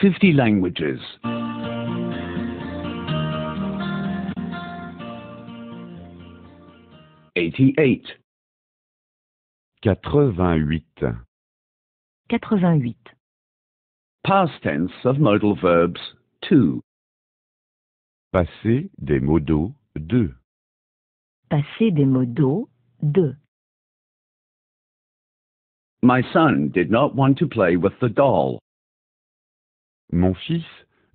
50 languages. Eighty-eight. Quatre-vingt-huit. Quatre-vingt-huit. Past tense of modal verbs two. Passé des modaux deux. Passé des modaux deux. My son did not want to play with the doll. Mon fils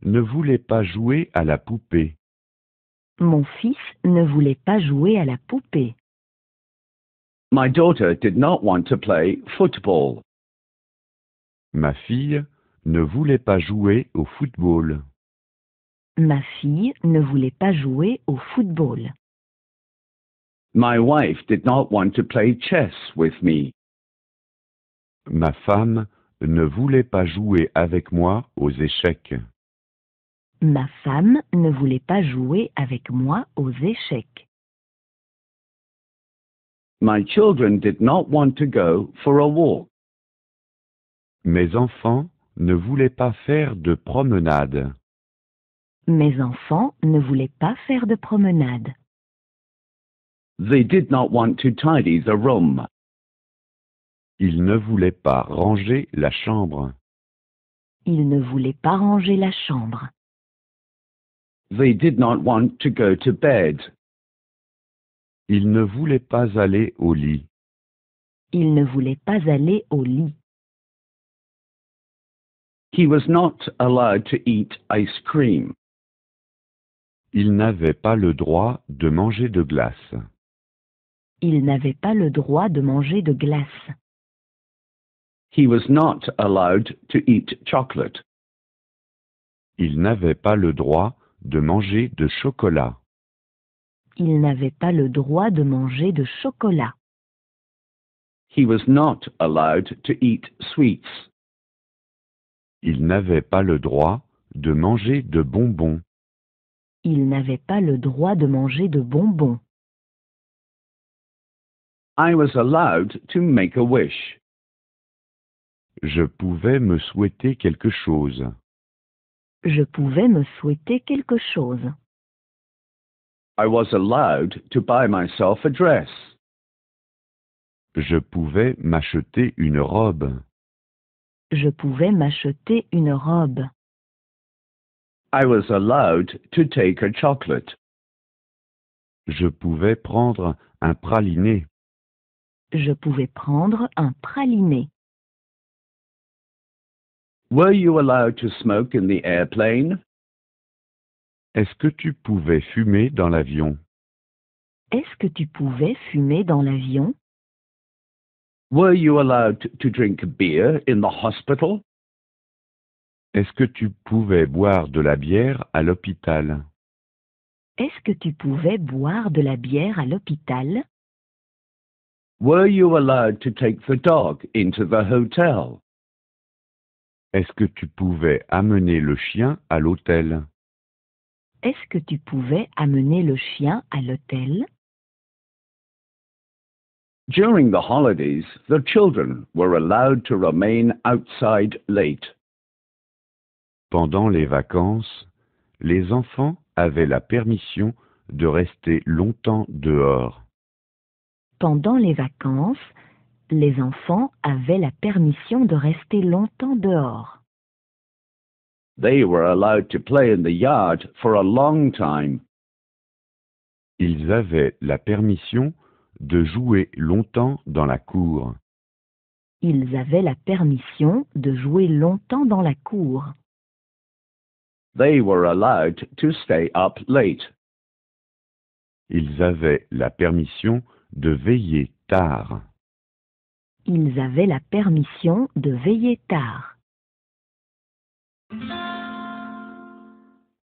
ne voulait pas jouer à la poupée. Mon fils ne voulait pas jouer à la poupée. My daughter did not want to play football. Ma fille ne voulait pas jouer au football. Ma fille ne voulait pas jouer au football. My wife did not want to play chess with me. Ma femme ne voulait pas jouer avec moi aux échecs. Ma femme ne voulait pas jouer avec moi aux échecs. My children did not want to go for a walk. Mes enfants ne voulaient pas faire de promenade. Mes enfants ne voulaient pas faire de promenade. They did not want to tidy the room. Il ne voulait pas ranger la chambre. Il ne voulait pas ranger la chambre. They did not want to go to bed. Il ne voulait pas aller au lit. Il ne voulait pas aller au lit. He was not allowed to eat ice cream. Il n'avait pas le droit de manger de glace. Il n'avait pas le droit de manger de glace. He was not allowed to eat chocolate. Il n'avait pas le droit de manger de chocolat. Il n'avait pas le droit de manger de chocolat. He was not allowed to eat sweets. Il n'avait pas le droit de manger de bonbons. Il n'avait pas le droit de manger de bonbons. I was allowed to make a wish. Je pouvais me souhaiter quelque chose. Je pouvais me souhaiter quelque chose. I was allowed to buy myself a dress. Je pouvais m'acheter une robe. Je pouvais m'acheter une robe. I was allowed to take a chocolate. Je pouvais prendre un praliné. Je pouvais prendre un praliné. Were you allowed to smoke in the airplane? Est-ce que tu pouvais fumer dans l'avion? Est-ce que tu pouvais fumer dans l'avion? Were you allowed to drink beer in the hospital? Est-ce que tu pouvais boire de la bière à l'hôpital? Est-ce que tu pouvais boire de la bière à l'hôpital? Were you allowed to take the dog into the hotel? Est-ce que tu pouvais amener le chien à l'hôtel Est-ce que tu pouvais amener le chien à l'hôtel During the holidays, the children were allowed to remain outside late. Pendant les vacances, les enfants avaient la permission de rester longtemps dehors. Pendant les vacances, les enfants avaient la permission de rester longtemps dehors. They were allowed to play in the yard for a long time. Ils avaient la permission de jouer longtemps dans la cour. Ils avaient la permission de jouer longtemps dans la cour. They were allowed to stay up late. Ils avaient la permission de veiller tard. Ils avaient la permission de veiller tard.